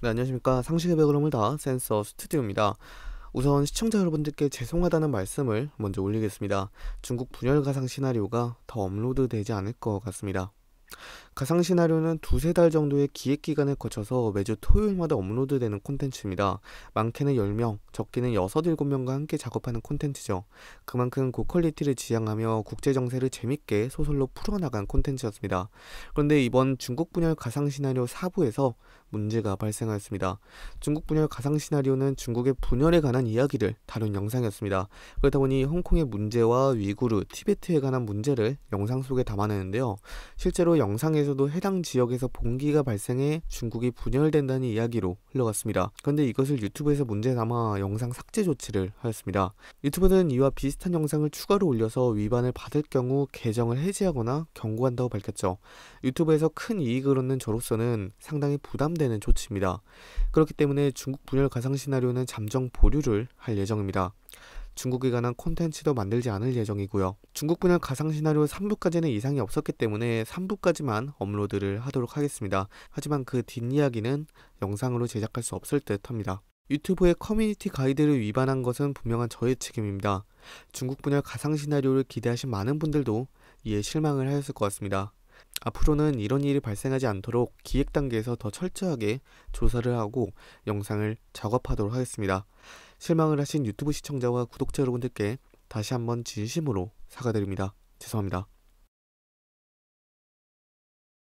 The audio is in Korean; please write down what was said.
네, 안녕하십니까. 상식의 벽을 허물다 센서 스튜디오입니다. 우선 시청자 여러분들께 죄송하다는 말씀을 먼저 올리겠습니다. 중국 분열 가상 시나리오가 더 업로드 되지 않을 것 같습니다. 가상 시나리오는 두세 달 정도의 기획 기간을 거쳐서 매주 토요일마다 업로드되는 콘텐츠입니다. 많게는 10명, 적게는 6, 7명과 함께 작업하는 콘텐츠죠. 그만큼 고퀄리티를 지향하며 국제 정세를 재밌게 소설로 풀어나간 콘텐츠였습니다. 그런데 이번 중국 분열 가상 시나리오 4부에서 문제가 발생하였습니다. 중국 분열 가상 시나리오는 중국의 분열에 관한 이야기를 다룬 영상이었습니다. 그렇다 보니 홍콩의 문제와 위구르, 티베트에 관한 문제를 영상 속에 담아내는데요. 실제로 과 영상에서도 해당 지역에서 봉기가 발생해 중국이 분열된다는 이야기로 흘러갔습니다. 그런데 이것을 유튜브에서 문제 삼아 영상 삭제 조치를 하였습니다. 유튜브는 이와 비슷한 영상을 추가로 올려서 위반을 받을 경우 계정을 해지하거나 경고한다고 밝혔죠. 유튜브에서 큰 이익을 얻는 저로서는 상당히 부담되는 조치입니다. 그렇기 때문에 중국 분열 가상 시나리오는 잠정 보류를 할 예정입니다. 중국에 관한 콘텐츠도 만들지 않을 예정이고요. 중국 분야 가상 시나리오 3부까지는 이상이 없었기 때문에 3부까지만 업로드를 하도록 하겠습니다. 하지만 그 뒷이야기는 영상으로 제작할 수 없을 듯 합니다. 유튜브의 커뮤니티 가이드를 위반한 것은 분명한 저의 책임입니다. 중국 분야 가상 시나리오를 기대하신 많은 분들도 이에 실망을 하였을 것 같습니다. 앞으로는 이런 일이 발생하지 않도록 기획 단계에서 더 철저하게 조사를 하고 영상을 작업하도록 하겠습니다. 실망을 하신 유튜브 시청자와 구독자 여러분들께 다시 한번 진심으로 사과드립니다. 죄송합니다.